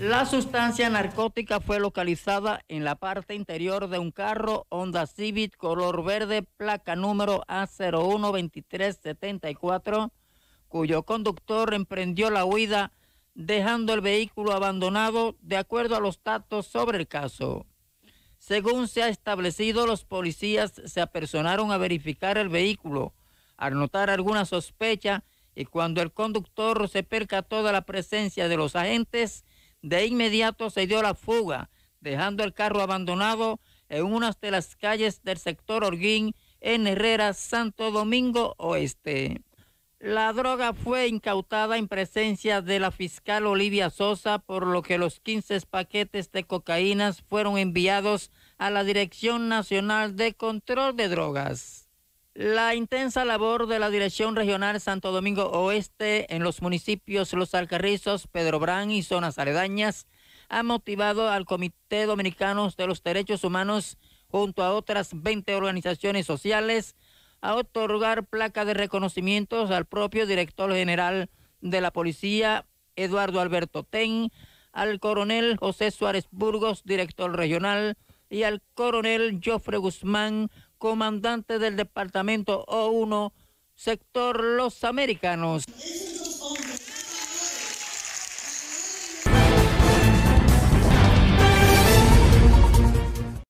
La sustancia narcótica fue localizada en la parte interior de un carro Honda Civic color verde, placa número A012374, cuyo conductor emprendió la huida dejando el vehículo abandonado de acuerdo a los datos sobre el caso. Según se ha establecido, los policías se apersonaron a verificar el vehículo. Al notar alguna sospecha y cuando el conductor se percató de la presencia de los agentes, de inmediato se dio la fuga, dejando el carro abandonado en una de las calles del sector Orguín en Herrera, Santo Domingo Oeste. La droga fue incautada en presencia de la fiscal Olivia Sosa, por lo que los 15 paquetes de cocaínas fueron enviados a la Dirección Nacional de Control de Drogas. La intensa labor de la Dirección Regional Santo Domingo Oeste en los municipios Los Alcarrizos, Pedro Brán y zonas aledañas ha motivado al Comité Dominicano de los Derechos Humanos junto a otras 20 organizaciones sociales a otorgar placa de reconocimientos al propio director general de la policía, Eduardo Alberto Ten, al coronel José Suárez Burgos, director regional, y al coronel Jofre Guzmán, comandante del departamento O1, sector Los Americanos.